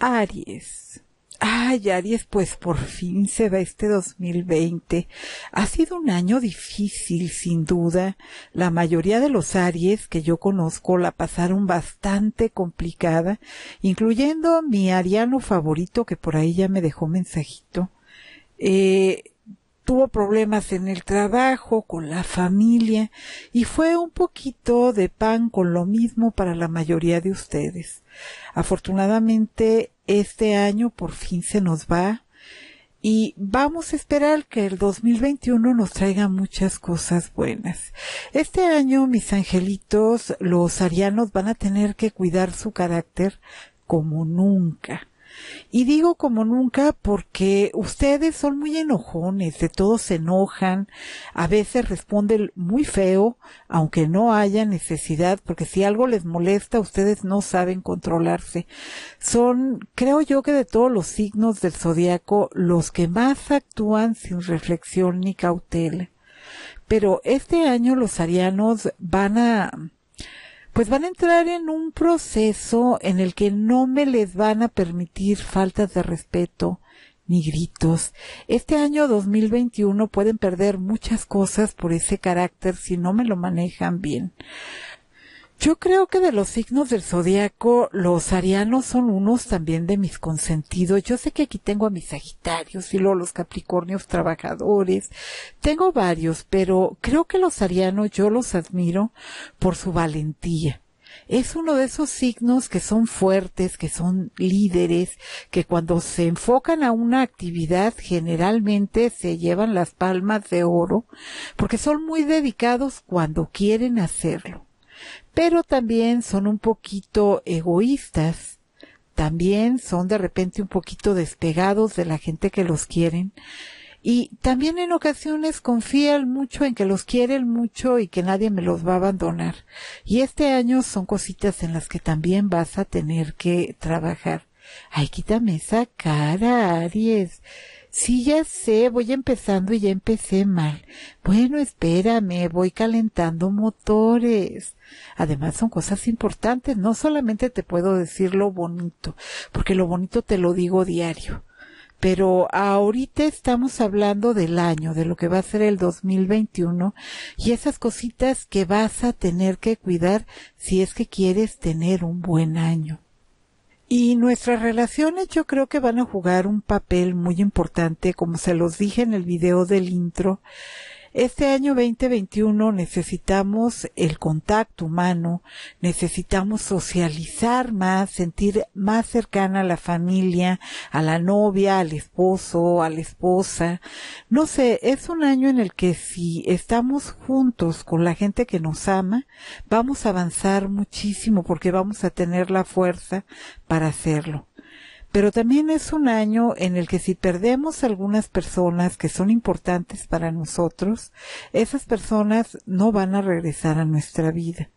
Aries. Ay, Aries, pues por fin se va este 2020. Ha sido un año difícil, sin duda. La mayoría de los Aries que yo conozco la pasaron bastante complicada, incluyendo mi ariano favorito que por ahí ya me dejó mensajito. Eh, tuvo problemas en el trabajo, con la familia, y fue un poquito de pan con lo mismo para la mayoría de ustedes. Afortunadamente, este año por fin se nos va y vamos a esperar que el 2021 nos traiga muchas cosas buenas. Este año, mis angelitos, los arianos van a tener que cuidar su carácter como nunca. Y digo como nunca porque ustedes son muy enojones, de todos se enojan, a veces responden muy feo, aunque no haya necesidad, porque si algo les molesta, ustedes no saben controlarse. Son, creo yo que de todos los signos del zodiaco, los que más actúan sin reflexión ni cautela. Pero este año los arianos van a pues van a entrar en un proceso en el que no me les van a permitir faltas de respeto ni gritos. Este año 2021 pueden perder muchas cosas por ese carácter si no me lo manejan bien. Yo creo que de los signos del zodiaco, los arianos son unos también de mis consentidos. Yo sé que aquí tengo a mis sagitarios y luego los capricornios trabajadores. Tengo varios, pero creo que los arianos yo los admiro por su valentía es uno de esos signos que son fuertes, que son líderes, que cuando se enfocan a una actividad generalmente se llevan las palmas de oro, porque son muy dedicados cuando quieren hacerlo pero también son un poquito egoístas, también son de repente un poquito despegados de la gente que los quieren. Y también en ocasiones confían mucho en que los quieren mucho y que nadie me los va a abandonar. Y este año son cositas en las que también vas a tener que trabajar. Ay, quítame esa cara, Aries. Sí, ya sé, voy empezando y ya empecé mal. Bueno, espérame, voy calentando motores. Además son cosas importantes, no solamente te puedo decir lo bonito, porque lo bonito te lo digo diario. Pero ahorita estamos hablando del año, de lo que va a ser el 2021 y esas cositas que vas a tener que cuidar si es que quieres tener un buen año. Y nuestras relaciones yo creo que van a jugar un papel muy importante, como se los dije en el video del intro, este año 2021 necesitamos el contacto humano, necesitamos socializar más, sentir más cercana a la familia, a la novia, al esposo, a la esposa. No sé, es un año en el que si estamos juntos con la gente que nos ama, vamos a avanzar muchísimo porque vamos a tener la fuerza para hacerlo pero también es un año en el que si perdemos algunas personas que son importantes para nosotros, esas personas no van a regresar a nuestra vida.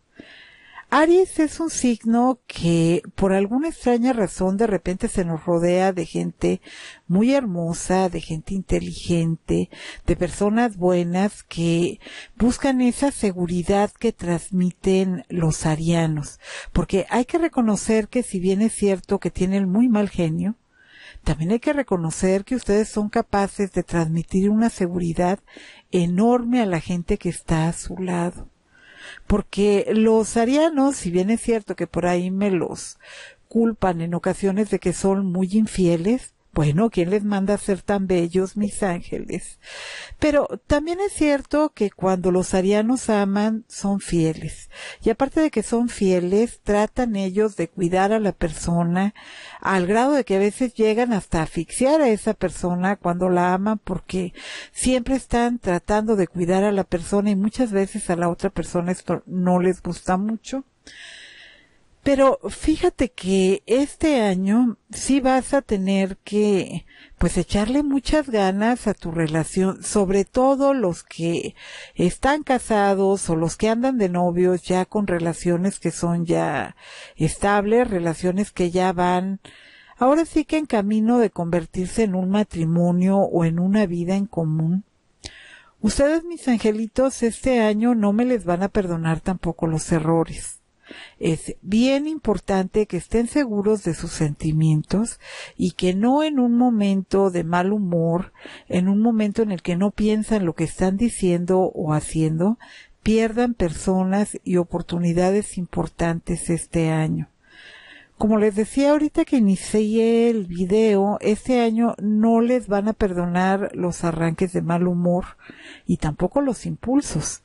Aries es un signo que por alguna extraña razón de repente se nos rodea de gente muy hermosa, de gente inteligente, de personas buenas que buscan esa seguridad que transmiten los arianos. Porque hay que reconocer que si bien es cierto que tienen muy mal genio, también hay que reconocer que ustedes son capaces de transmitir una seguridad enorme a la gente que está a su lado porque los arianos, si bien es cierto que por ahí me los culpan en ocasiones de que son muy infieles, bueno, ¿quién les manda a ser tan bellos, mis ángeles? Pero también es cierto que cuando los arianos aman, son fieles. Y aparte de que son fieles, tratan ellos de cuidar a la persona al grado de que a veces llegan hasta asfixiar a esa persona cuando la aman porque siempre están tratando de cuidar a la persona y muchas veces a la otra persona esto no les gusta mucho. Pero fíjate que este año sí vas a tener que, pues, echarle muchas ganas a tu relación, sobre todo los que están casados o los que andan de novios ya con relaciones que son ya estables, relaciones que ya van, ahora sí que en camino de convertirse en un matrimonio o en una vida en común. Ustedes, mis angelitos, este año no me les van a perdonar tampoco los errores es bien importante que estén seguros de sus sentimientos y que no en un momento de mal humor, en un momento en el que no piensan lo que están diciendo o haciendo, pierdan personas y oportunidades importantes este año. Como les decía ahorita que inicié el video, este año no les van a perdonar los arranques de mal humor y tampoco los impulsos.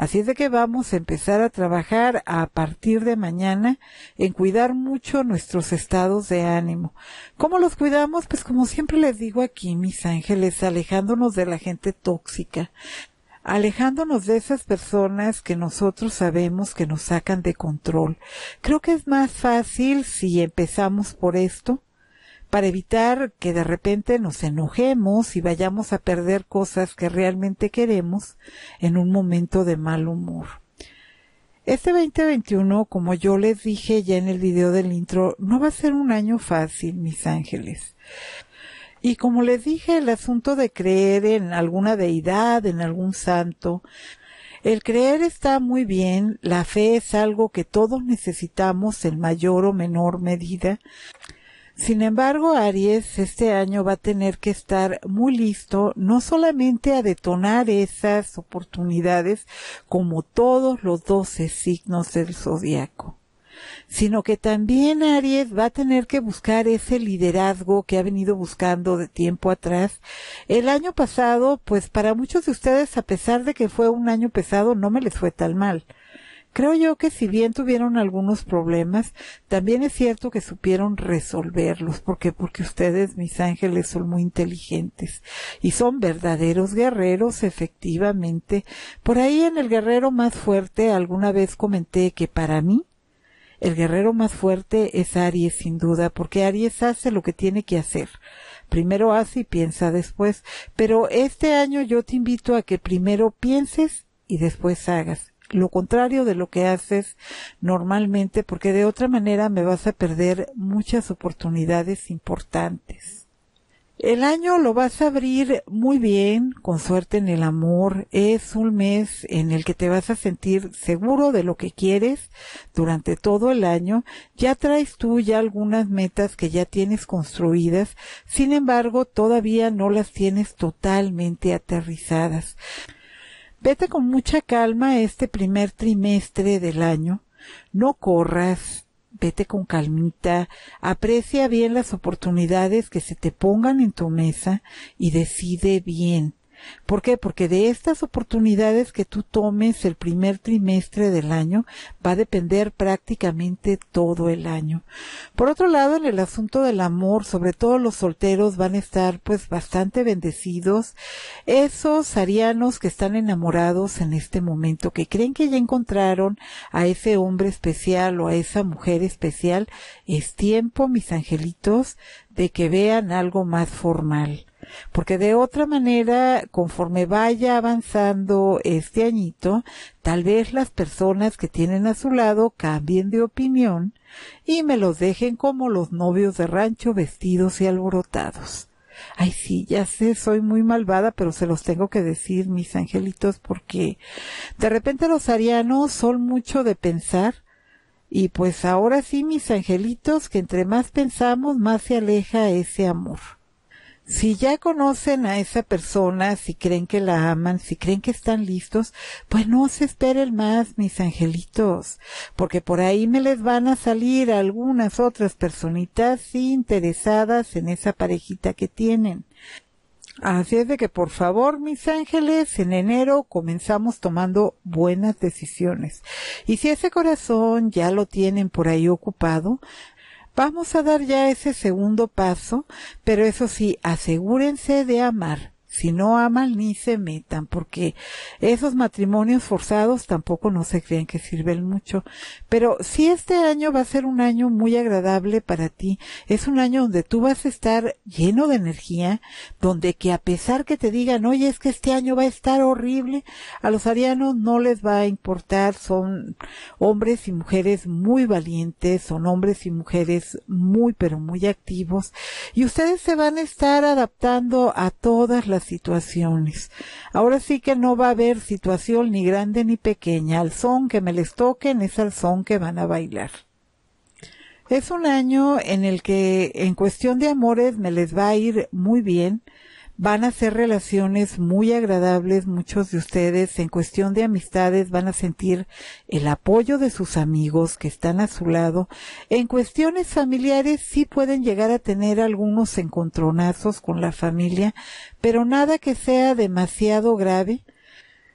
Así es de que vamos a empezar a trabajar a partir de mañana en cuidar mucho nuestros estados de ánimo. ¿Cómo los cuidamos? Pues como siempre les digo aquí, mis ángeles, alejándonos de la gente tóxica, alejándonos de esas personas que nosotros sabemos que nos sacan de control. Creo que es más fácil si empezamos por esto para evitar que de repente nos enojemos y vayamos a perder cosas que realmente queremos en un momento de mal humor. Este 2021, como yo les dije ya en el video del intro, no va a ser un año fácil, mis ángeles. Y como les dije, el asunto de creer en alguna deidad, en algún santo, el creer está muy bien, la fe es algo que todos necesitamos en mayor o menor medida, sin embargo, Aries este año va a tener que estar muy listo, no solamente a detonar esas oportunidades como todos los doce signos del zodiaco, sino que también Aries va a tener que buscar ese liderazgo que ha venido buscando de tiempo atrás. El año pasado, pues para muchos de ustedes, a pesar de que fue un año pesado, no me les fue tan mal Creo yo que si bien tuvieron algunos problemas, también es cierto que supieron resolverlos, porque porque ustedes mis ángeles son muy inteligentes y son verdaderos guerreros efectivamente. Por ahí en el guerrero más fuerte alguna vez comenté que para mí el guerrero más fuerte es Aries sin duda, porque Aries hace lo que tiene que hacer primero hace y piensa después. Pero este año yo te invito a que primero pienses y después hagas lo contrario de lo que haces normalmente, porque de otra manera me vas a perder muchas oportunidades importantes. El año lo vas a abrir muy bien, con suerte en el amor. Es un mes en el que te vas a sentir seguro de lo que quieres durante todo el año. Ya traes tú ya algunas metas que ya tienes construidas, sin embargo todavía no las tienes totalmente aterrizadas. Vete con mucha calma este primer trimestre del año. No corras, vete con calmita, aprecia bien las oportunidades que se te pongan en tu mesa y decide bien. ¿Por qué? Porque de estas oportunidades que tú tomes el primer trimestre del año va a depender prácticamente todo el año. Por otro lado, en el asunto del amor, sobre todo los solteros van a estar pues bastante bendecidos. Esos arianos que están enamorados en este momento, que creen que ya encontraron a ese hombre especial o a esa mujer especial, es tiempo, mis angelitos, de que vean algo más formal porque de otra manera, conforme vaya avanzando este añito, tal vez las personas que tienen a su lado cambien de opinión y me los dejen como los novios de rancho vestidos y alborotados. Ay, sí, ya sé, soy muy malvada, pero se los tengo que decir, mis angelitos, porque de repente los arianos son mucho de pensar, y pues ahora sí, mis angelitos, que entre más pensamos, más se aleja ese amor si ya conocen a esa persona, si creen que la aman, si creen que están listos, pues no se esperen más, mis angelitos, porque por ahí me les van a salir algunas otras personitas interesadas en esa parejita que tienen. Así es de que por favor, mis ángeles, en enero comenzamos tomando buenas decisiones. Y si ese corazón ya lo tienen por ahí ocupado, Vamos a dar ya ese segundo paso, pero eso sí, asegúrense de amar. Si no aman, ni se metan, porque esos matrimonios forzados tampoco no se creen que sirven mucho. Pero si este año va a ser un año muy agradable para ti, es un año donde tú vas a estar lleno de energía, donde que a pesar que te digan, oye, es que este año va a estar horrible, a los arianos no les va a importar, son hombres y mujeres muy valientes, son hombres y mujeres muy, pero muy activos, y ustedes se van a estar adaptando a todas las situaciones. Ahora sí que no va a haber situación ni grande ni pequeña. Al son que me les toquen es al son que van a bailar. Es un año en el que en cuestión de amores me les va a ir muy bien van a ser relaciones muy agradables, muchos de ustedes en cuestión de amistades van a sentir el apoyo de sus amigos que están a su lado. En cuestiones familiares sí pueden llegar a tener algunos encontronazos con la familia, pero nada que sea demasiado grave.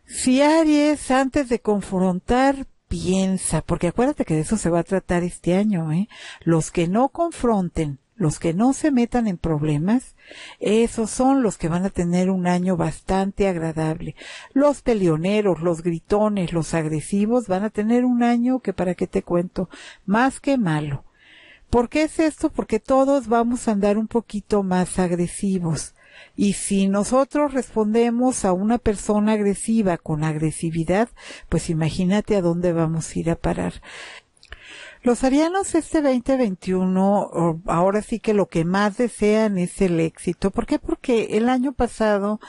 Si Aries, antes de confrontar, piensa, porque acuérdate que de eso se va a tratar este año, ¿eh? Los que no confronten los que no se metan en problemas, esos son los que van a tener un año bastante agradable. Los peleoneros, los gritones, los agresivos van a tener un año que para qué te cuento, más que malo. ¿Por qué es esto? Porque todos vamos a andar un poquito más agresivos. Y si nosotros respondemos a una persona agresiva con agresividad, pues imagínate a dónde vamos a ir a parar. Los arianos este 2021, ahora sí que lo que más desean es el éxito. ¿Por qué? Porque el año pasado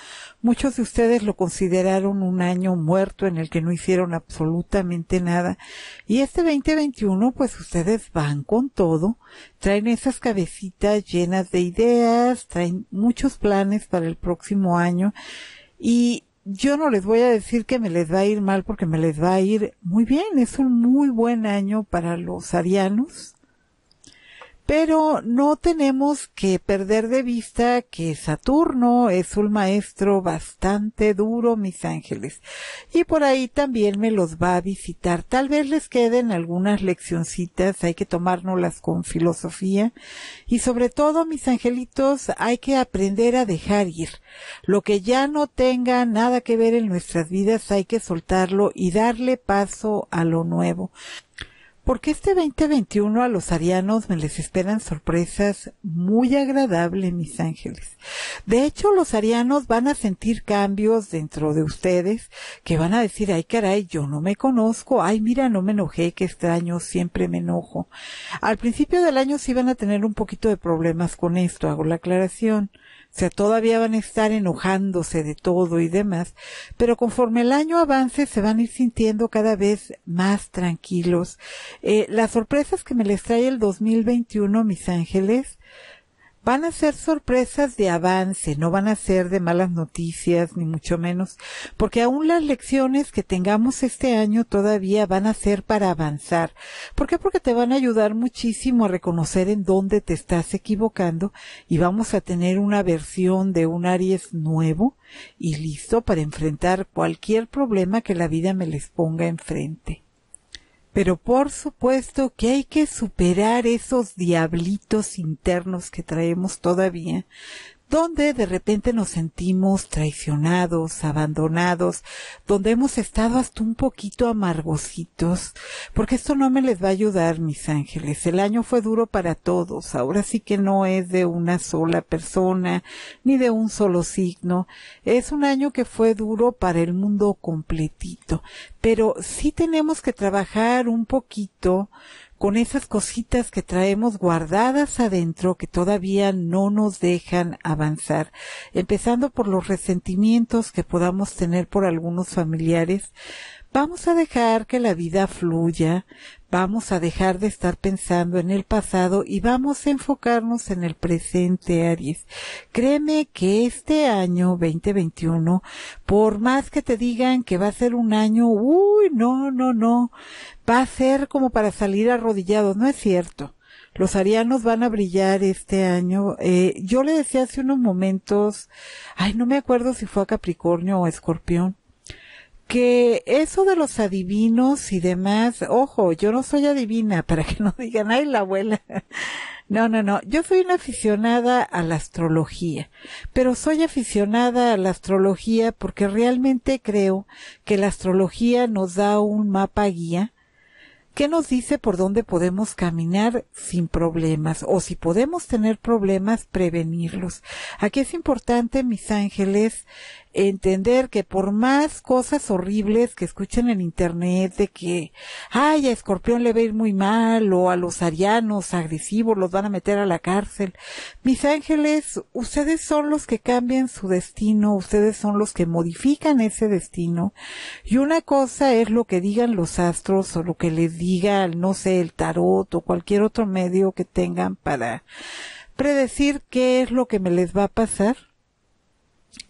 muchos de ustedes lo consideraron un año muerto en el que no hicieron absolutamente nada. Y este 2021, pues ustedes van con todo, traen esas cabecitas llenas de ideas, traen muchos planes para el próximo año. Y yo no les voy a decir que me les va a ir mal porque me les va a ir muy bien. Es un muy buen año para los arianos. Pero no tenemos que perder de vista que Saturno es un maestro bastante duro, mis ángeles. Y por ahí también me los va a visitar. Tal vez les queden algunas leccioncitas, hay que tomárnoslas con filosofía. Y sobre todo, mis angelitos, hay que aprender a dejar ir. Lo que ya no tenga nada que ver en nuestras vidas, hay que soltarlo y darle paso a lo nuevo porque este 2021 a los arianos me les esperan sorpresas muy agradables, mis ángeles. De hecho, los arianos van a sentir cambios dentro de ustedes que van a decir, ay caray, yo no me conozco, ay mira, no me enojé, qué extraño, siempre me enojo. Al principio del año sí van a tener un poquito de problemas con esto, hago la aclaración. O sea, todavía van a estar enojándose de todo y demás, pero conforme el año avance se van a ir sintiendo cada vez más tranquilos. Eh, las sorpresas que me les trae el 2021, mis ángeles, van a ser sorpresas de avance, no van a ser de malas noticias, ni mucho menos, porque aún las lecciones que tengamos este año todavía van a ser para avanzar. ¿Por qué? Porque te van a ayudar muchísimo a reconocer en dónde te estás equivocando y vamos a tener una versión de un Aries nuevo y listo para enfrentar cualquier problema que la vida me les ponga enfrente pero por supuesto que hay que superar esos diablitos internos que traemos todavía donde de repente nos sentimos traicionados, abandonados, donde hemos estado hasta un poquito amargositos, porque esto no me les va a ayudar, mis ángeles. El año fue duro para todos, ahora sí que no es de una sola persona, ni de un solo signo, es un año que fue duro para el mundo completito, pero sí tenemos que trabajar un poquito con esas cositas que traemos guardadas adentro que todavía no nos dejan avanzar, empezando por los resentimientos que podamos tener por algunos familiares, Vamos a dejar que la vida fluya, vamos a dejar de estar pensando en el pasado y vamos a enfocarnos en el presente, Aries. Créeme que este año 2021, por más que te digan que va a ser un año, uy, no, no, no, va a ser como para salir arrodillados, no es cierto los arianos van a brillar este año. Eh, yo le decía hace unos momentos, ay, no me acuerdo si fue a Capricornio o a Escorpión, que eso de los adivinos y demás, ojo, yo no soy adivina, para que no digan, ay, la abuela. No, no, no, yo soy una aficionada a la astrología, pero soy aficionada a la astrología porque realmente creo que la astrología nos da un mapa guía que nos dice por dónde podemos caminar sin problemas o si podemos tener problemas, prevenirlos. Aquí es importante, mis ángeles, entender que por más cosas horribles que escuchen en internet de que, ay, a Escorpión le va a ir muy mal o a los arianos agresivos los van a meter a la cárcel, mis ángeles, ustedes son los que cambian su destino, ustedes son los que modifican ese destino y una cosa es lo que digan los astros o lo que les diga, no sé, el tarot o cualquier otro medio que tengan para predecir qué es lo que me les va a pasar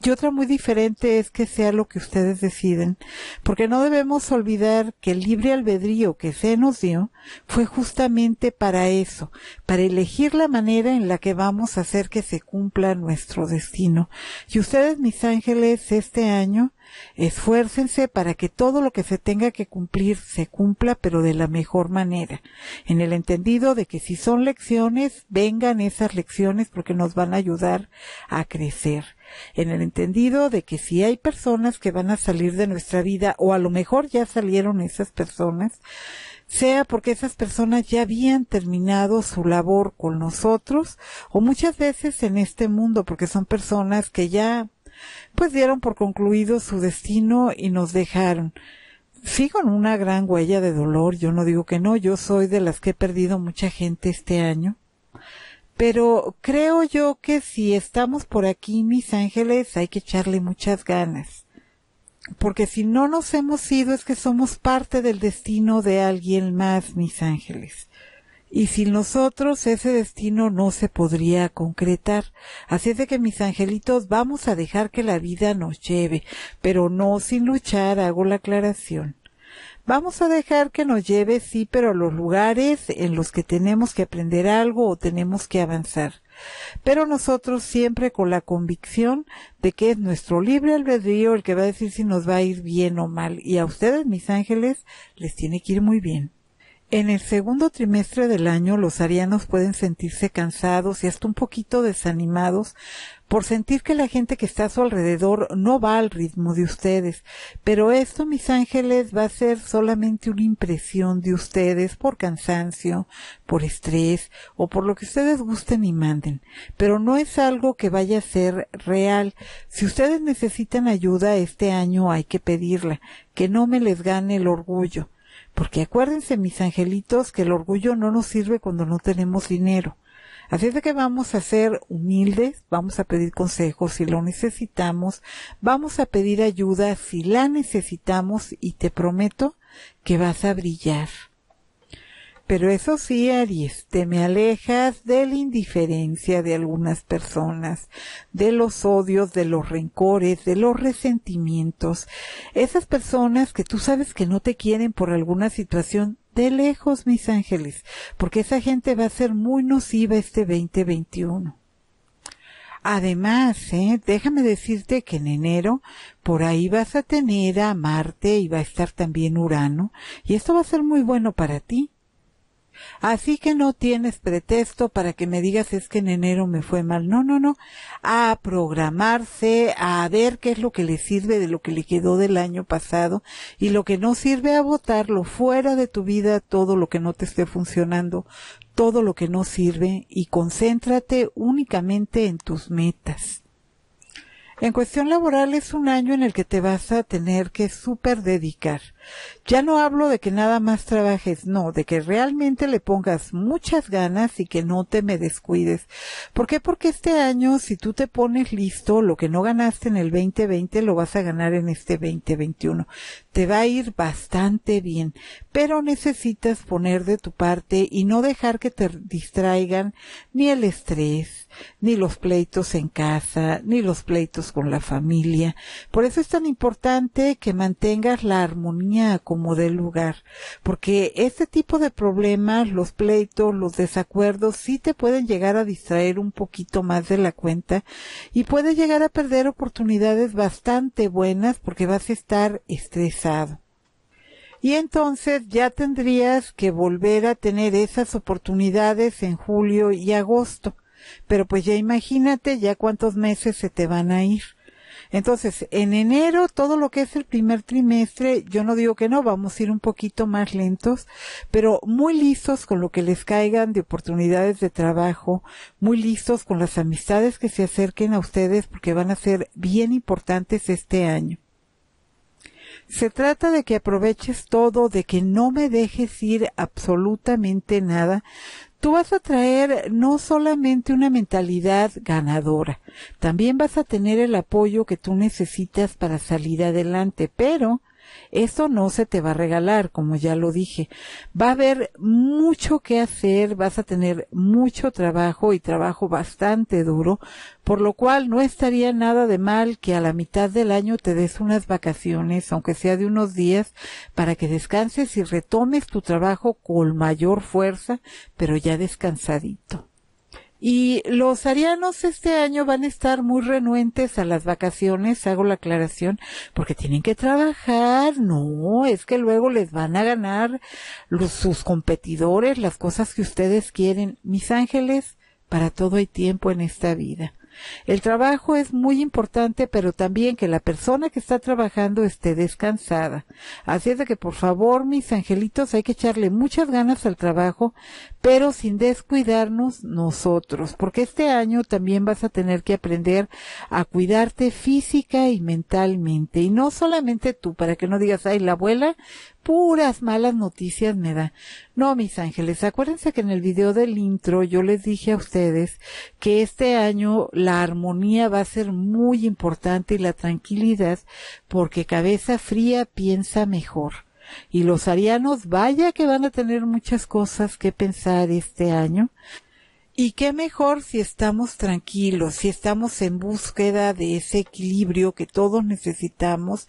y otra muy diferente es que sea lo que ustedes deciden, porque no debemos olvidar que el libre albedrío que se nos dio fue justamente para eso, para elegir la manera en la que vamos a hacer que se cumpla nuestro destino. Y ustedes, mis ángeles, este año Esfuércense para que todo lo que se tenga que cumplir se cumpla, pero de la mejor manera. En el entendido de que si son lecciones, vengan esas lecciones porque nos van a ayudar a crecer. En el entendido de que si hay personas que van a salir de nuestra vida, o a lo mejor ya salieron esas personas, sea porque esas personas ya habían terminado su labor con nosotros o muchas veces en este mundo porque son personas que ya pues dieron por concluido su destino y nos dejaron. Sí, con una gran huella de dolor, yo no digo que no, yo soy de las que he perdido mucha gente este año. Pero creo yo que si estamos por aquí, mis ángeles, hay que echarle muchas ganas. Porque si no nos hemos ido es que somos parte del destino de alguien más, mis ángeles y sin nosotros ese destino no se podría concretar. Así es de que mis angelitos vamos a dejar que la vida nos lleve, pero no sin luchar, hago la aclaración. Vamos a dejar que nos lleve, sí, pero a los lugares en los que tenemos que aprender algo o tenemos que avanzar. Pero nosotros siempre con la convicción de que es nuestro libre albedrío el que va a decir si nos va a ir bien o mal. Y a ustedes, mis ángeles, les tiene que ir muy bien. En el segundo trimestre del año los arianos pueden sentirse cansados y hasta un poquito desanimados por sentir que la gente que está a su alrededor no va al ritmo de ustedes. Pero esto, mis ángeles, va a ser solamente una impresión de ustedes por cansancio, por estrés o por lo que ustedes gusten y manden. Pero no es algo que vaya a ser real. Si ustedes necesitan ayuda este año hay que pedirla, que no me les gane el orgullo. Porque acuérdense, mis angelitos, que el orgullo no nos sirve cuando no tenemos dinero. Así de que vamos a ser humildes, vamos a pedir consejos si lo necesitamos, vamos a pedir ayuda si la necesitamos y te prometo que vas a brillar. Pero eso sí, Aries, te me alejas de la indiferencia de algunas personas, de los odios, de los rencores, de los resentimientos. Esas personas que tú sabes que no te quieren por alguna situación, de lejos, mis ángeles, porque esa gente va a ser muy nociva este 2021. Además, ¿eh? déjame decirte que en enero por ahí vas a tener a Marte y va a estar también Urano, y esto va a ser muy bueno para ti Así que no tienes pretexto para que me digas es que en enero me fue mal. No, no, no. A programarse, a ver qué es lo que le sirve de lo que le quedó del año pasado y lo que no sirve a votarlo fuera de tu vida, todo lo que no te esté funcionando, todo lo que no sirve y concéntrate únicamente en tus metas. En cuestión laboral es un año en el que te vas a tener que super dedicar ya no hablo de que nada más trabajes, no, de que realmente le pongas muchas ganas y que no te me descuides. ¿Por qué? Porque este año, si tú te pones listo, lo que no ganaste en el 2020 lo vas a ganar en este 2021. Te va a ir bastante bien, pero necesitas poner de tu parte y no dejar que te distraigan ni el estrés, ni los pleitos en casa, ni los pleitos con la familia. Por eso es tan importante que mantengas la armonía como del lugar, porque este tipo de problemas, los pleitos, los desacuerdos, sí te pueden llegar a distraer un poquito más de la cuenta y puede llegar a perder oportunidades bastante buenas porque vas a estar estresado. Y entonces ya tendrías que volver a tener esas oportunidades en julio y agosto. Pero pues ya imagínate ya cuántos meses se te van a ir. Entonces, en enero, todo lo que es el primer trimestre, yo no digo que no, vamos a ir un poquito más lentos, pero muy listos con lo que les caigan de oportunidades de trabajo, muy listos con las amistades que se acerquen a ustedes porque van a ser bien importantes este año. Se trata de que aproveches todo, de que no me dejes ir absolutamente nada, tú vas a traer no solamente una mentalidad ganadora, también vas a tener el apoyo que tú necesitas para salir adelante, pero esto no se te va a regalar, como ya lo dije. Va a haber mucho que hacer, vas a tener mucho trabajo y trabajo bastante duro, por lo cual no estaría nada de mal que a la mitad del año te des unas vacaciones, aunque sea de unos días, para que descanses y retomes tu trabajo con mayor fuerza, pero ya descansadito. Y los arianos este año van a estar muy renuentes a las vacaciones, hago la aclaración, porque tienen que trabajar, no, es que luego les van a ganar los, sus competidores, las cosas que ustedes quieren. Mis ángeles, para todo hay tiempo en esta vida. El trabajo es muy importante, pero también que la persona que está trabajando esté descansada. Así es de que por favor, mis angelitos, hay que echarle muchas ganas al trabajo, pero sin descuidarnos nosotros, porque este año también vas a tener que aprender a cuidarte física y mentalmente, y no solamente tú, para que no digas, ay, la abuela puras malas noticias me da. No, mis ángeles, acuérdense que en el video del intro yo les dije a ustedes que este año la armonía va a ser muy importante y la tranquilidad porque cabeza fría piensa mejor. Y los arianos, vaya que van a tener muchas cosas que pensar este año. Y qué mejor si estamos tranquilos, si estamos en búsqueda de ese equilibrio que todos necesitamos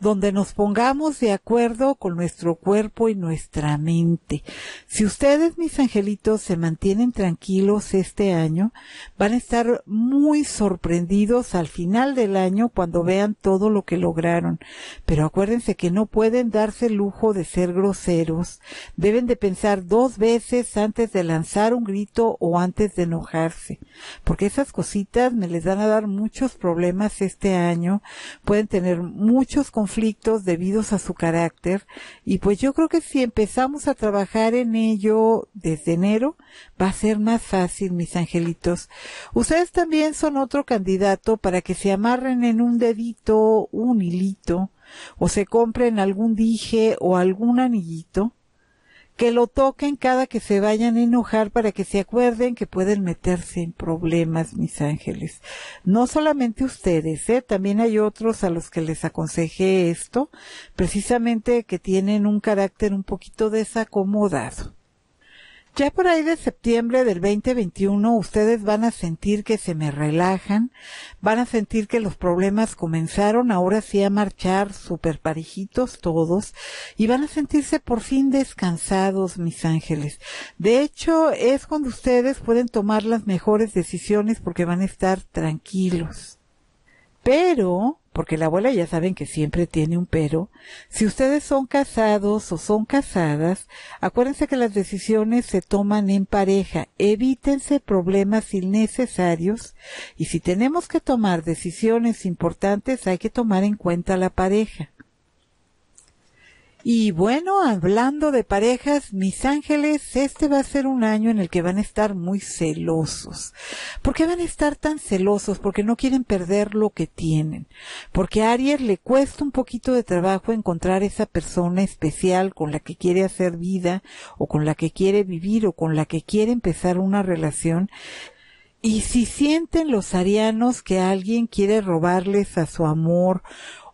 donde nos pongamos de acuerdo con nuestro cuerpo y nuestra mente. Si ustedes, mis angelitos, se mantienen tranquilos este año, van a estar muy sorprendidos al final del año cuando vean todo lo que lograron. Pero acuérdense que no pueden darse el lujo de ser groseros. Deben de pensar dos veces antes de lanzar un grito o antes de enojarse. Porque esas cositas me les van a dar muchos problemas este año. Pueden tener muchos conflictos debidos a su carácter y pues yo creo que si empezamos a trabajar en ello desde enero va a ser más fácil, mis angelitos. Ustedes también son otro candidato para que se amarren en un dedito, un hilito, o se compren algún dije o algún anillito que lo toquen cada que se vayan a enojar para que se acuerden que pueden meterse en problemas, mis ángeles. No solamente ustedes, ¿eh? también hay otros a los que les aconseje esto, precisamente que tienen un carácter un poquito desacomodado. Ya por ahí de septiembre del 2021 ustedes van a sentir que se me relajan, van a sentir que los problemas comenzaron ahora sí a marchar super parejitos todos y van a sentirse por fin descansados mis ángeles. De hecho es cuando ustedes pueden tomar las mejores decisiones porque van a estar tranquilos. Pero porque la abuela ya saben que siempre tiene un pero, si ustedes son casados o son casadas, acuérdense que las decisiones se toman en pareja, evítense problemas innecesarios y si tenemos que tomar decisiones importantes hay que tomar en cuenta la pareja. Y bueno, hablando de parejas, mis ángeles, este va a ser un año en el que van a estar muy celosos. ¿Por qué van a estar tan celosos? Porque no quieren perder lo que tienen. Porque a Aries le cuesta un poquito de trabajo encontrar esa persona especial con la que quiere hacer vida o con la que quiere vivir o con la que quiere empezar una relación. Y si sienten los arianos que alguien quiere robarles a su amor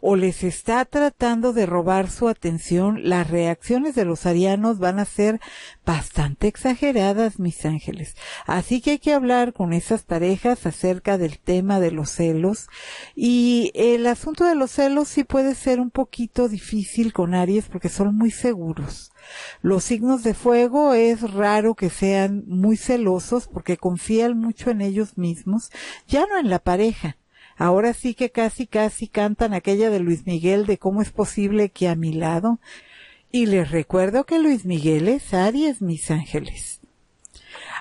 o les está tratando de robar su atención, las reacciones de los arianos van a ser bastante exageradas, mis ángeles. Así que hay que hablar con esas parejas acerca del tema de los celos. Y el asunto de los celos sí puede ser un poquito difícil con Aries porque son muy seguros. Los signos de fuego es raro que sean muy celosos porque confían mucho en ellos mismos, ya no en la pareja, Ahora sí que casi, casi cantan aquella de Luis Miguel de cómo es posible que a mi lado. Y les recuerdo que Luis Miguel es Aries, mis ángeles.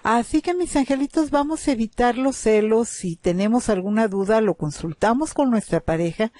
Así que mis angelitos, vamos a evitar los celos. Si tenemos alguna duda, lo consultamos con nuestra pareja,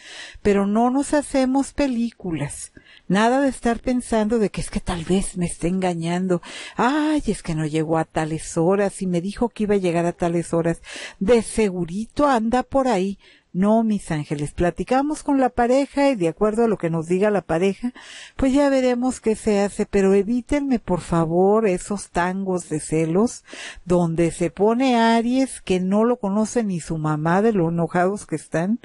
pero no nos hacemos películas. Nada de estar pensando de que es que tal vez me esté engañando. Ay, es que no llegó a tales horas y me dijo que iba a llegar a tales horas. De segurito anda por ahí. No, mis ángeles, platicamos con la pareja y de acuerdo a lo que nos diga la pareja, pues ya veremos qué se hace, pero evítenme por favor esos tangos de celos donde se pone Aries que no lo conoce ni su mamá de lo enojados que están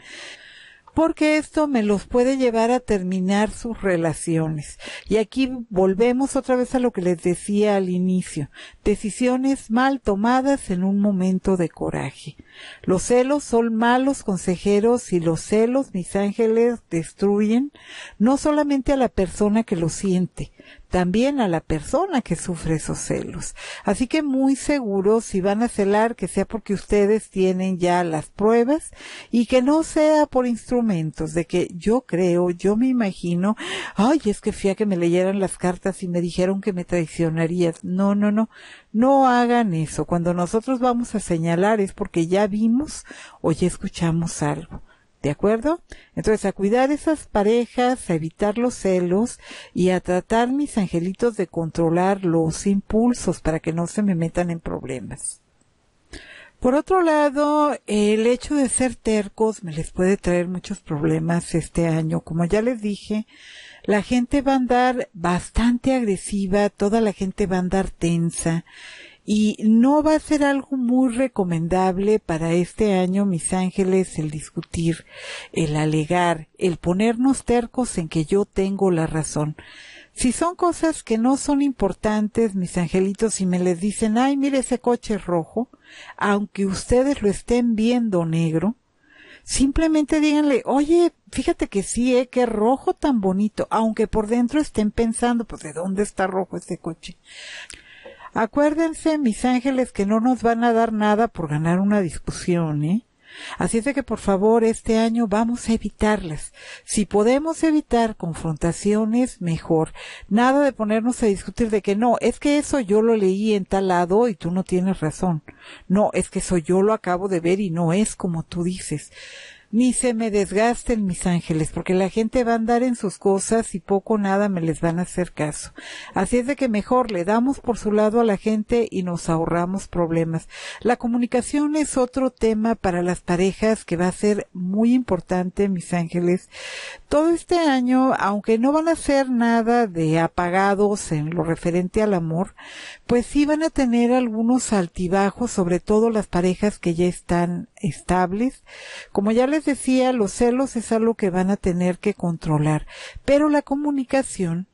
porque esto me los puede llevar a terminar sus relaciones. Y aquí volvemos otra vez a lo que les decía al inicio, decisiones mal tomadas en un momento de coraje. Los celos son malos consejeros y los celos, mis ángeles, destruyen no solamente a la persona que lo siente, también a la persona que sufre esos celos. Así que muy seguro, si van a celar que sea porque ustedes tienen ya las pruebas y que no sea por instrumentos de que yo creo, yo me imagino, ay, es que fui a que me leyeran las cartas y me dijeron que me traicionarías. No, no, no. No hagan eso. Cuando nosotros vamos a señalar es porque ya vimos o ya escuchamos algo. ¿De acuerdo? Entonces, a cuidar esas parejas, a evitar los celos y a tratar mis angelitos de controlar los impulsos para que no se me metan en problemas. Por otro lado, el hecho de ser tercos me les puede traer muchos problemas este año. Como ya les dije, la gente va a andar bastante agresiva, toda la gente va a andar tensa y no va a ser algo muy recomendable para este año, mis ángeles, el discutir, el alegar, el ponernos tercos en que yo tengo la razón. Si son cosas que no son importantes, mis angelitos, si me les dicen, ay, mire ese coche rojo, aunque ustedes lo estén viendo negro, simplemente díganle, oye, fíjate que sí, ¿eh? qué rojo tan bonito, aunque por dentro estén pensando, pues de dónde está rojo este coche. Acuérdense, mis ángeles, que no nos van a dar nada por ganar una discusión, ¿eh? Así es que por favor este año vamos a evitarlas. Si podemos evitar confrontaciones, mejor. Nada de ponernos a discutir de que no, es que eso yo lo leí en tal lado y tú no tienes razón. No, es que eso yo lo acabo de ver y no es como tú dices ni se me desgasten mis ángeles, porque la gente va a andar en sus cosas y poco o nada me les van a hacer caso. Así es de que mejor le damos por su lado a la gente y nos ahorramos problemas. La comunicación es otro tema para las parejas que va a ser muy importante, mis ángeles. Todo este año, aunque no van a hacer nada de apagados en lo referente al amor, pues sí van a tener algunos altibajos, sobre todo las parejas que ya están estables. Como ya les decía, los celos es algo que van a tener que controlar, pero la comunicación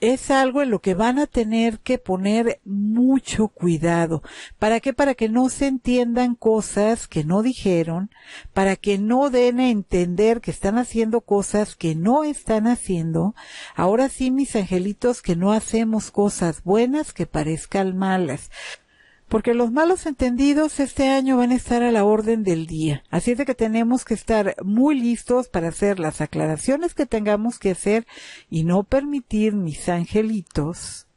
es algo en lo que van a tener que poner mucho cuidado. ¿Para qué? Para que no se entiendan cosas que no dijeron, para que no den a entender que están haciendo cosas que no están haciendo. Ahora sí, mis angelitos, que no hacemos cosas buenas que parezcan malas porque los malos entendidos este año van a estar a la orden del día. Así es de que tenemos que estar muy listos para hacer las aclaraciones que tengamos que hacer y no permitir mis angelitos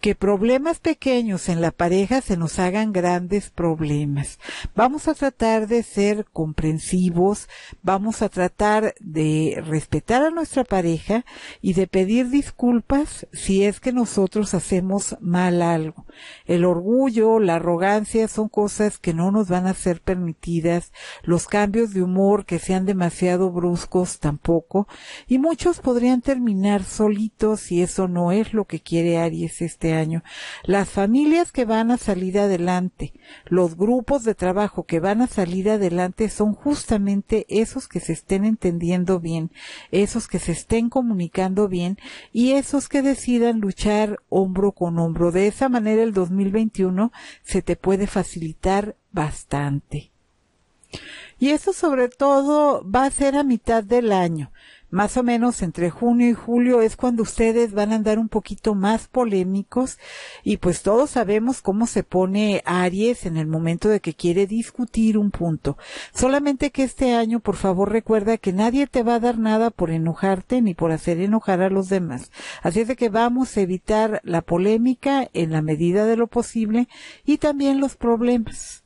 que problemas pequeños en la pareja se nos hagan grandes problemas. Vamos a tratar de ser comprensivos, vamos a tratar de respetar a nuestra pareja y de pedir disculpas si es que nosotros hacemos mal algo. El orgullo, la arrogancia son cosas que no nos van a ser permitidas, los cambios de humor que sean demasiado bruscos tampoco, y muchos podrían terminar solitos si eso no es lo que quiere Aries este este año, las familias que van a salir adelante, los grupos de trabajo que van a salir adelante son justamente esos que se estén entendiendo bien, esos que se estén comunicando bien y esos que decidan luchar hombro con hombro. De esa manera el 2021 se te puede facilitar bastante. Y eso sobre todo va a ser a mitad del año más o menos entre junio y julio es cuando ustedes van a andar un poquito más polémicos y pues todos sabemos cómo se pone Aries en el momento de que quiere discutir un punto. Solamente que este año, por favor, recuerda que nadie te va a dar nada por enojarte ni por hacer enojar a los demás. Así es de que vamos a evitar la polémica en la medida de lo posible y también los problemas.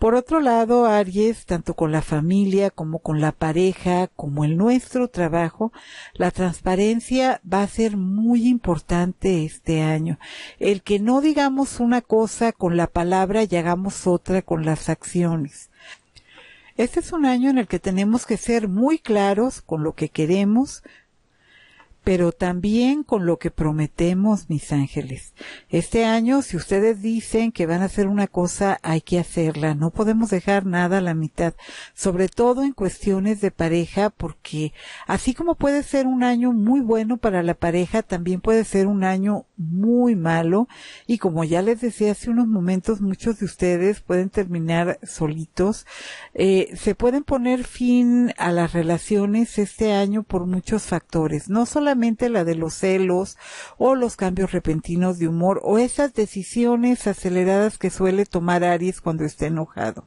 Por otro lado, Aries, tanto con la familia como con la pareja, como en nuestro trabajo, la transparencia va a ser muy importante este año. El que no digamos una cosa con la palabra y hagamos otra con las acciones. Este es un año en el que tenemos que ser muy claros con lo que queremos, pero también con lo que prometemos, mis ángeles. Este año, si ustedes dicen que van a hacer una cosa, hay que hacerla. No podemos dejar nada a la mitad, sobre todo en cuestiones de pareja, porque así como puede ser un año muy bueno para la pareja, también puede ser un año muy malo. Y como ya les decía hace unos momentos, muchos de ustedes pueden terminar solitos. Eh, se pueden poner fin a las relaciones este año por muchos factores, no solamente la de los celos o los cambios repentinos de humor o esas decisiones aceleradas que suele tomar Aries cuando está enojado.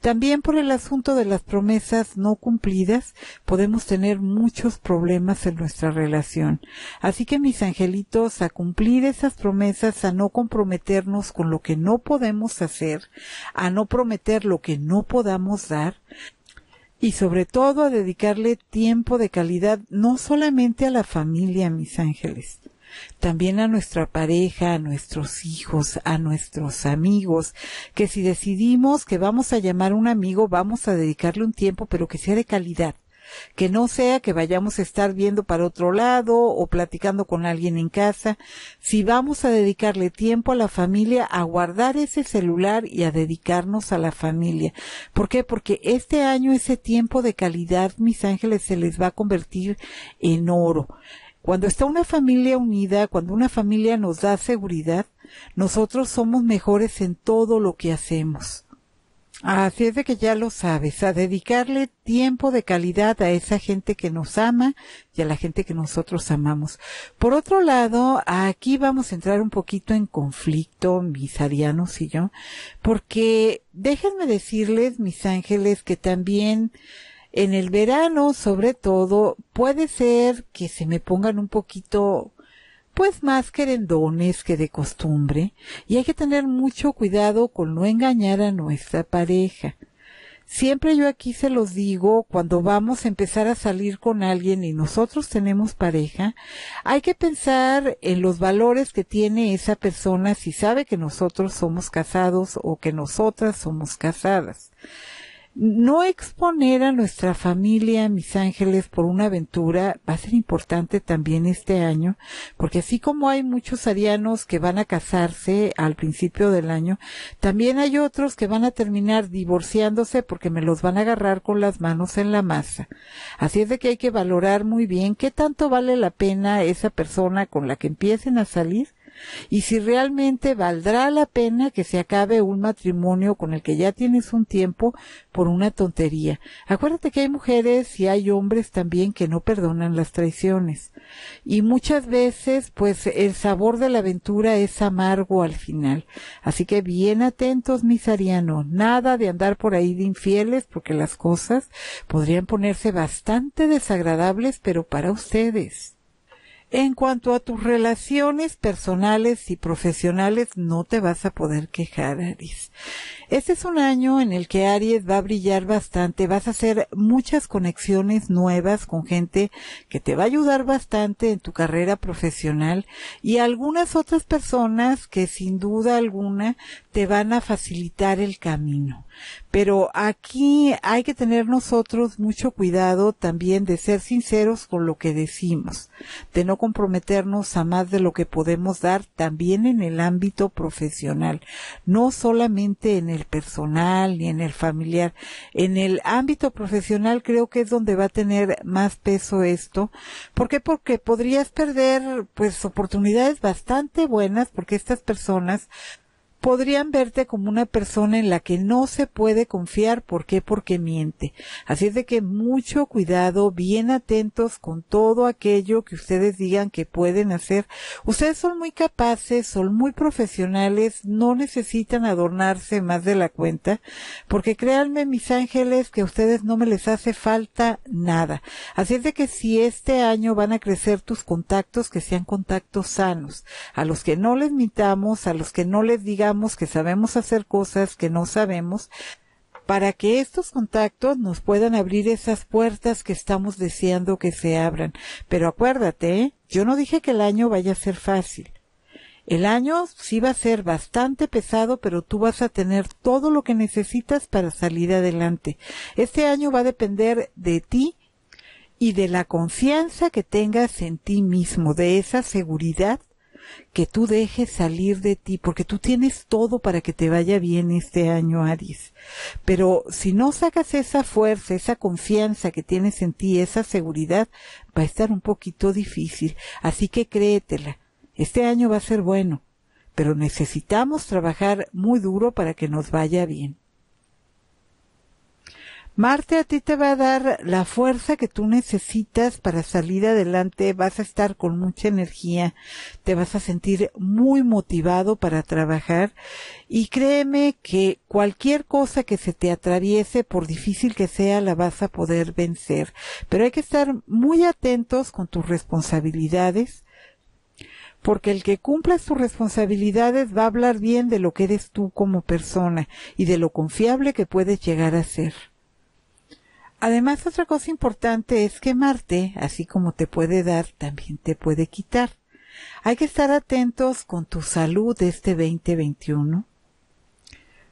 También por el asunto de las promesas no cumplidas podemos tener muchos problemas en nuestra relación. Así que mis angelitos, a cumplir esas promesas, a no comprometernos con lo que no podemos hacer, a no prometer lo que no podamos dar, y sobre todo a dedicarle tiempo de calidad no solamente a la familia, mis ángeles, también a nuestra pareja, a nuestros hijos, a nuestros amigos, que si decidimos que vamos a llamar a un amigo, vamos a dedicarle un tiempo, pero que sea de calidad, que no sea que vayamos a estar viendo para otro lado o platicando con alguien en casa. Si vamos a dedicarle tiempo a la familia, a guardar ese celular y a dedicarnos a la familia. ¿Por qué? Porque este año ese tiempo de calidad, mis ángeles, se les va a convertir en oro. Cuando está una familia unida, cuando una familia nos da seguridad, nosotros somos mejores en todo lo que hacemos. Así es de que ya lo sabes, a dedicarle tiempo de calidad a esa gente que nos ama y a la gente que nosotros amamos. Por otro lado, aquí vamos a entrar un poquito en conflicto, mis arianos y yo, porque déjenme decirles, mis ángeles, que también en el verano, sobre todo, puede ser que se me pongan un poquito pues más querendones que de costumbre, y hay que tener mucho cuidado con no engañar a nuestra pareja. Siempre yo aquí se los digo, cuando vamos a empezar a salir con alguien y nosotros tenemos pareja, hay que pensar en los valores que tiene esa persona si sabe que nosotros somos casados o que nosotras somos casadas no exponer a nuestra familia, mis ángeles, por una aventura va a ser importante también este año, porque así como hay muchos arianos que van a casarse al principio del año, también hay otros que van a terminar divorciándose porque me los van a agarrar con las manos en la masa. Así es de que hay que valorar muy bien qué tanto vale la pena esa persona con la que empiecen a salir y si realmente valdrá la pena que se acabe un matrimonio con el que ya tienes un tiempo por una tontería. Acuérdate que hay mujeres y hay hombres también que no perdonan las traiciones. Y muchas veces, pues, el sabor de la aventura es amargo al final. Así que bien atentos, mis arianos. Nada de andar por ahí de infieles, porque las cosas podrían ponerse bastante desagradables, pero para ustedes. En cuanto a tus relaciones personales y profesionales, no te vas a poder quejar, Aries. Este es un año en el que Aries va a brillar bastante, vas a hacer muchas conexiones nuevas con gente que te va a ayudar bastante en tu carrera profesional y algunas otras personas que sin duda alguna te van a facilitar el camino. Pero aquí hay que tener nosotros mucho cuidado también de ser sinceros con lo que decimos, de no comprometernos a más de lo que podemos dar también en el ámbito profesional, no solamente en el el personal, ni en el familiar. En el ámbito profesional creo que es donde va a tener más peso esto. ¿Por qué? Porque podrías perder pues oportunidades bastante buenas porque estas personas podrían verte como una persona en la que no se puede confiar. ¿Por qué? Porque miente. Así es de que mucho cuidado, bien atentos con todo aquello que ustedes digan que pueden hacer. Ustedes son muy capaces, son muy profesionales, no necesitan adornarse más de la cuenta, porque créanme mis ángeles que a ustedes no me les hace falta nada. Así es de que si este año van a crecer tus contactos, que sean contactos sanos, a los que no les mintamos, a los que no les digan que sabemos hacer cosas que no sabemos para que estos contactos nos puedan abrir esas puertas que estamos deseando que se abran. Pero acuérdate, ¿eh? yo no dije que el año vaya a ser fácil. El año sí va a ser bastante pesado, pero tú vas a tener todo lo que necesitas para salir adelante. Este año va a depender de ti y de la confianza que tengas en ti mismo, de esa seguridad que tú dejes salir de ti, porque tú tienes todo para que te vaya bien este año, Aries. Pero si no sacas esa fuerza, esa confianza que tienes en ti, esa seguridad, va a estar un poquito difícil. Así que créetela. Este año va a ser bueno, pero necesitamos trabajar muy duro para que nos vaya bien. Marte a ti te va a dar la fuerza que tú necesitas para salir adelante, vas a estar con mucha energía, te vas a sentir muy motivado para trabajar y créeme que cualquier cosa que se te atraviese, por difícil que sea, la vas a poder vencer. Pero hay que estar muy atentos con tus responsabilidades, porque el que cumpla sus responsabilidades va a hablar bien de lo que eres tú como persona y de lo confiable que puedes llegar a ser. Además, otra cosa importante es que Marte, así como te puede dar, también te puede quitar. Hay que estar atentos con tu salud este 2021.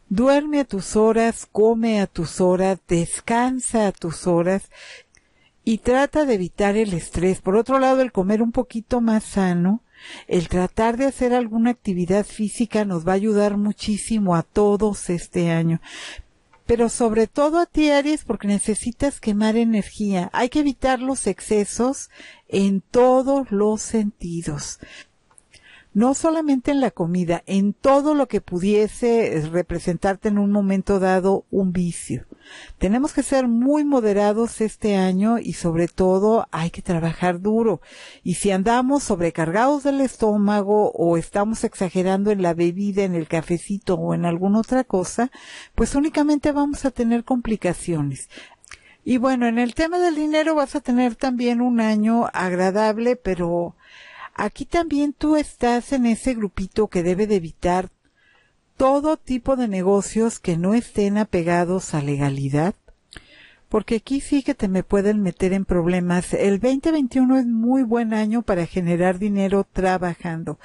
Duerme a tus horas, come a tus horas, descansa a tus horas y trata de evitar el estrés. Por otro lado, el comer un poquito más sano, el tratar de hacer alguna actividad física nos va a ayudar muchísimo a todos este año pero sobre todo a ti, Aries, porque necesitas quemar energía. Hay que evitar los excesos en todos los sentidos no solamente en la comida, en todo lo que pudiese eh, representarte en un momento dado un vicio. Tenemos que ser muy moderados este año y sobre todo hay que trabajar duro. Y si andamos sobrecargados del estómago o estamos exagerando en la bebida, en el cafecito o en alguna otra cosa, pues únicamente vamos a tener complicaciones. Y bueno, en el tema del dinero vas a tener también un año agradable, pero Aquí también tú estás en ese grupito que debe de evitar todo tipo de negocios que no estén apegados a legalidad, porque aquí sí que te me pueden meter en problemas. El 2021 es muy buen año para generar dinero trabajando,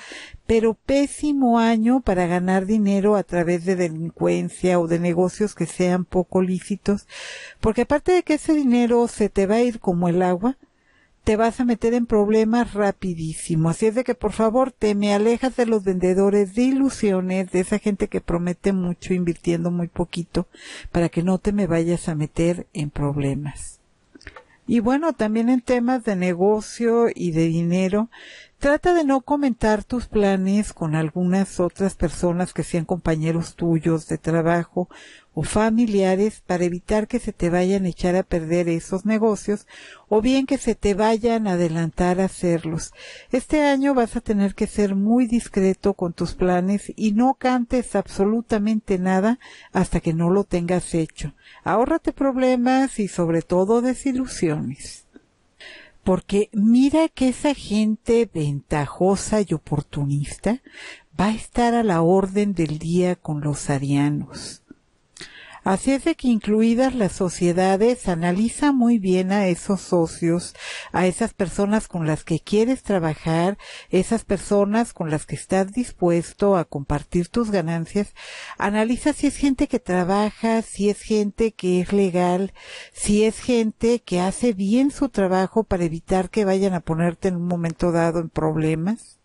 pero pésimo año para ganar dinero a través de delincuencia o de negocios que sean poco lícitos, porque aparte de que ese dinero se te va a ir como el agua, te vas a meter en problemas rapidísimo. Así es de que por favor te me alejas de los vendedores de ilusiones, de esa gente que promete mucho invirtiendo muy poquito, para que no te me vayas a meter en problemas. Y bueno, también en temas de negocio y de dinero, Trata de no comentar tus planes con algunas otras personas que sean compañeros tuyos de trabajo o familiares para evitar que se te vayan a echar a perder esos negocios o bien que se te vayan a adelantar a hacerlos. Este año vas a tener que ser muy discreto con tus planes y no cantes absolutamente nada hasta que no lo tengas hecho. Ahórrate problemas y sobre todo desilusiones porque mira que esa gente ventajosa y oportunista va a estar a la orden del día con los arianos. Así es de que incluidas las sociedades, analiza muy bien a esos socios, a esas personas con las que quieres trabajar, esas personas con las que estás dispuesto a compartir tus ganancias. Analiza si es gente que trabaja, si es gente que es legal, si es gente que hace bien su trabajo para evitar que vayan a ponerte en un momento dado en problemas.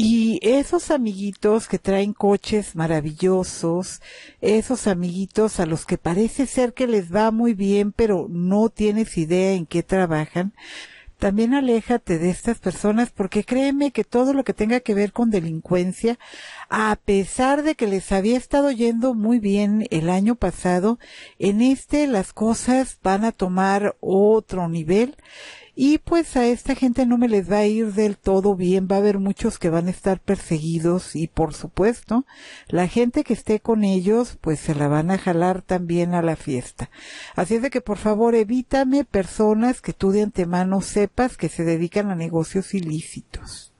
Y esos amiguitos que traen coches maravillosos, esos amiguitos a los que parece ser que les va muy bien, pero no tienes idea en qué trabajan, también aléjate de estas personas porque créeme que todo lo que tenga que ver con delincuencia, a pesar de que les había estado yendo muy bien el año pasado, en este las cosas van a tomar otro nivel y pues a esta gente no me les va a ir del todo bien, va a haber muchos que van a estar perseguidos y por supuesto la gente que esté con ellos pues se la van a jalar también a la fiesta. Así es de que por favor evítame personas que tú de antemano sepas que se dedican a negocios ilícitos.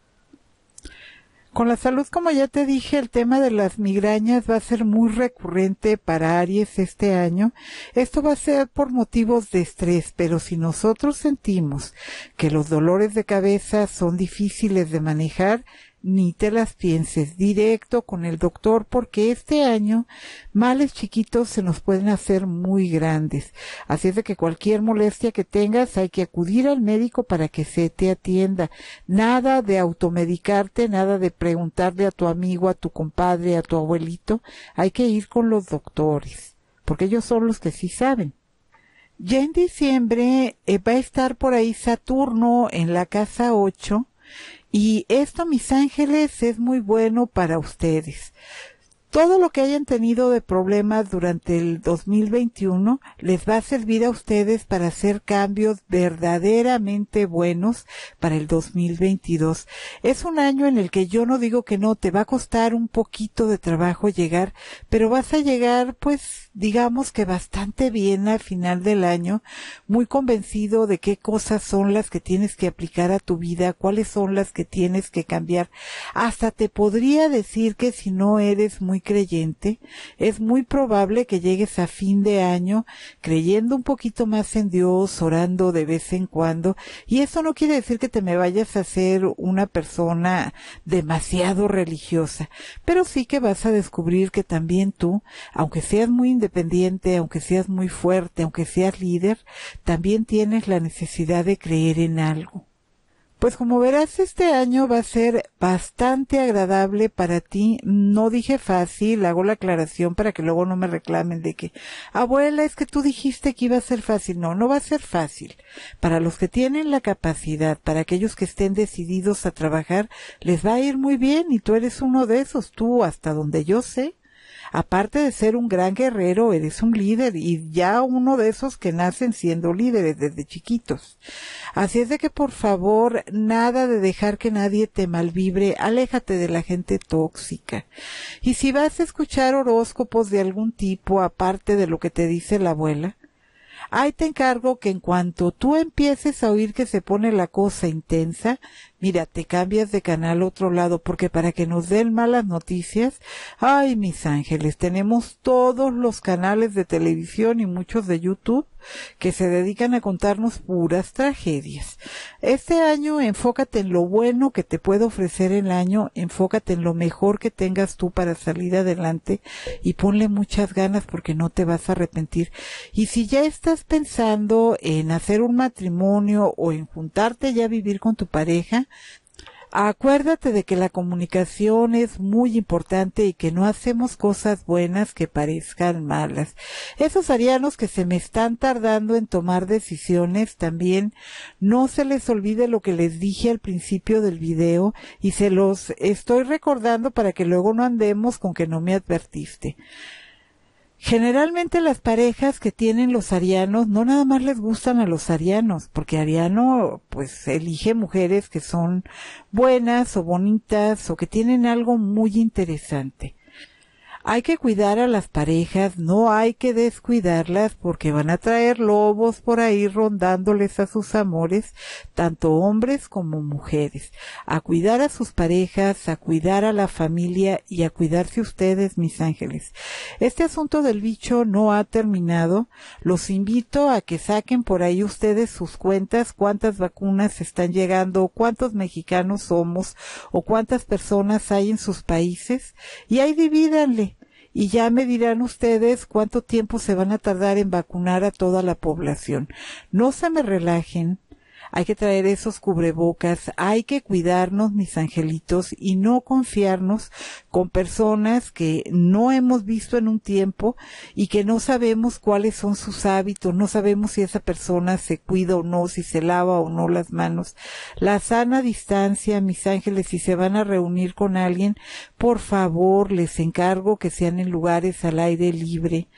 Con la salud, como ya te dije, el tema de las migrañas va a ser muy recurrente para Aries este año. Esto va a ser por motivos de estrés, pero si nosotros sentimos que los dolores de cabeza son difíciles de manejar, ni te las pienses, directo con el doctor, porque este año males chiquitos se nos pueden hacer muy grandes. Así es de que cualquier molestia que tengas hay que acudir al médico para que se te atienda. Nada de automedicarte, nada de preguntarle a tu amigo, a tu compadre, a tu abuelito. Hay que ir con los doctores, porque ellos son los que sí saben. Ya en diciembre eh, va a estar por ahí Saturno en la casa 8 y esto, mis ángeles, es muy bueno para ustedes todo lo que hayan tenido de problemas durante el 2021 les va a servir a ustedes para hacer cambios verdaderamente buenos para el 2022. Es un año en el que yo no digo que no, te va a costar un poquito de trabajo llegar, pero vas a llegar pues digamos que bastante bien al final del año, muy convencido de qué cosas son las que tienes que aplicar a tu vida, cuáles son las que tienes que cambiar. Hasta te podría decir que si no eres muy creyente, es muy probable que llegues a fin de año creyendo un poquito más en Dios, orando de vez en cuando, y eso no quiere decir que te me vayas a ser una persona demasiado religiosa, pero sí que vas a descubrir que también tú, aunque seas muy independiente, aunque seas muy fuerte, aunque seas líder, también tienes la necesidad de creer en algo. Pues como verás, este año va a ser bastante agradable para ti. No dije fácil, hago la aclaración para que luego no me reclamen de que, abuela, es que tú dijiste que iba a ser fácil. No, no va a ser fácil. Para los que tienen la capacidad, para aquellos que estén decididos a trabajar, les va a ir muy bien y tú eres uno de esos. Tú, hasta donde yo sé, aparte de ser un gran guerrero, eres un líder y ya uno de esos que nacen siendo líderes desde chiquitos. Así es de que por favor, nada de dejar que nadie te malvibre, aléjate de la gente tóxica. Y si vas a escuchar horóscopos de algún tipo, aparte de lo que te dice la abuela, ahí te encargo que en cuanto tú empieces a oír que se pone la cosa intensa, mira, te cambias de canal a otro lado, porque para que nos den malas noticias, ay, mis ángeles, tenemos todos los canales de televisión y muchos de YouTube que se dedican a contarnos puras tragedias. Este año enfócate en lo bueno que te puede ofrecer el año, enfócate en lo mejor que tengas tú para salir adelante y ponle muchas ganas porque no te vas a arrepentir. Y si ya estás pensando en hacer un matrimonio o en juntarte ya a vivir con tu pareja, Acuérdate de que la comunicación es muy importante y que no hacemos cosas buenas que parezcan malas. Esos arianos que se me están tardando en tomar decisiones también, no se les olvide lo que les dije al principio del video y se los estoy recordando para que luego no andemos con que no me advertiste. Generalmente las parejas que tienen los arianos no nada más les gustan a los arianos, porque ariano pues elige mujeres que son buenas o bonitas o que tienen algo muy interesante hay que cuidar a las parejas, no hay que descuidarlas porque van a traer lobos por ahí rondándoles a sus amores, tanto hombres como mujeres. A cuidar a sus parejas, a cuidar a la familia y a cuidarse ustedes, mis ángeles. Este asunto del bicho no ha terminado. Los invito a que saquen por ahí ustedes sus cuentas, cuántas vacunas están llegando, cuántos mexicanos somos o cuántas personas hay en sus países y ahí divídanle y ya me dirán ustedes cuánto tiempo se van a tardar en vacunar a toda la población. No se me relajen, hay que traer esos cubrebocas, hay que cuidarnos, mis angelitos, y no confiarnos con personas que no hemos visto en un tiempo y que no sabemos cuáles son sus hábitos, no sabemos si esa persona se cuida o no, si se lava o no las manos. La sana distancia, mis ángeles, si se van a reunir con alguien, por favor, les encargo que sean en lugares al aire libre.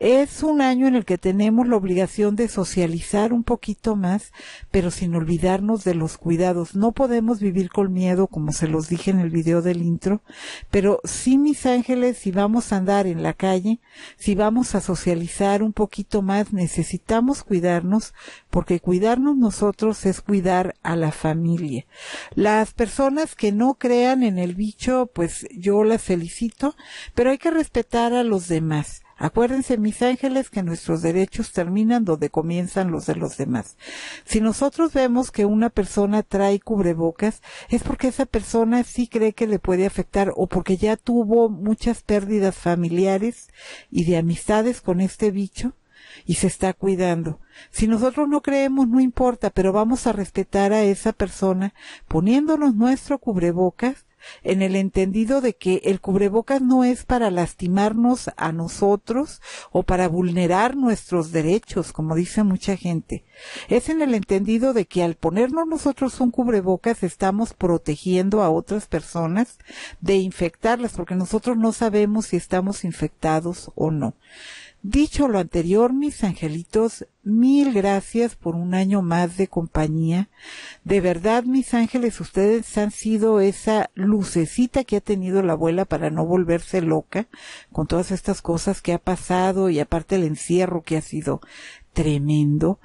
Es un año en el que tenemos la obligación de socializar un poquito más, pero sin olvidarnos de los cuidados. No podemos vivir con miedo, como se los dije en el video del intro, pero sí, mis ángeles, si vamos a andar en la calle, si vamos a socializar un poquito más, necesitamos cuidarnos, porque cuidarnos nosotros es cuidar a la familia. Las personas que no crean en el bicho, pues yo las felicito, pero hay que respetar a los demás. Acuérdense, mis ángeles, que nuestros derechos terminan donde comienzan los de los demás. Si nosotros vemos que una persona trae cubrebocas, es porque esa persona sí cree que le puede afectar o porque ya tuvo muchas pérdidas familiares y de amistades con este bicho y se está cuidando. Si nosotros no creemos, no importa, pero vamos a respetar a esa persona poniéndonos nuestro cubrebocas en el entendido de que el cubrebocas no es para lastimarnos a nosotros o para vulnerar nuestros derechos, como dice mucha gente. Es en el entendido de que al ponernos nosotros un cubrebocas estamos protegiendo a otras personas de infectarlas, porque nosotros no sabemos si estamos infectados o no. Dicho lo anterior, mis angelitos, mil gracias por un año más de compañía. De verdad, mis ángeles, ustedes han sido esa lucecita que ha tenido la abuela para no volverse loca con todas estas cosas que ha pasado y aparte el encierro que ha sido tremendo.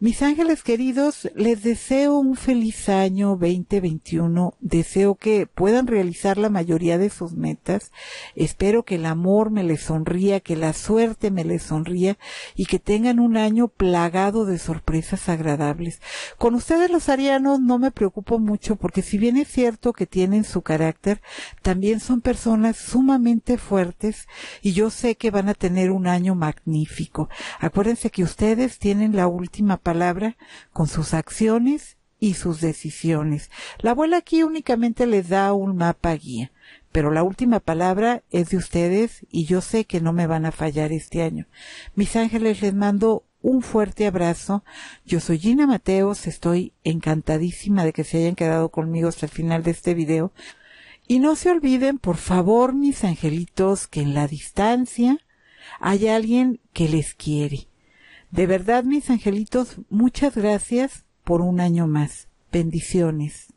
Mis ángeles queridos, les deseo un feliz año 2021. Deseo que puedan realizar la mayoría de sus metas. Espero que el amor me les sonría, que la suerte me les sonría y que tengan un año plagado de sorpresas agradables. Con ustedes los arianos no me preocupo mucho porque si bien es cierto que tienen su carácter, también son personas sumamente fuertes y yo sé que van a tener un año magnífico. Acuérdense que ustedes tienen la última palabra con sus acciones y sus decisiones. La abuela aquí únicamente les da un mapa guía, pero la última palabra es de ustedes y yo sé que no me van a fallar este año. Mis ángeles les mando un fuerte abrazo. Yo soy Gina Mateos, estoy encantadísima de que se hayan quedado conmigo hasta el final de este video. Y no se olviden, por favor, mis angelitos, que en la distancia hay alguien que les quiere de verdad, mis angelitos, muchas gracias por un año más. Bendiciones.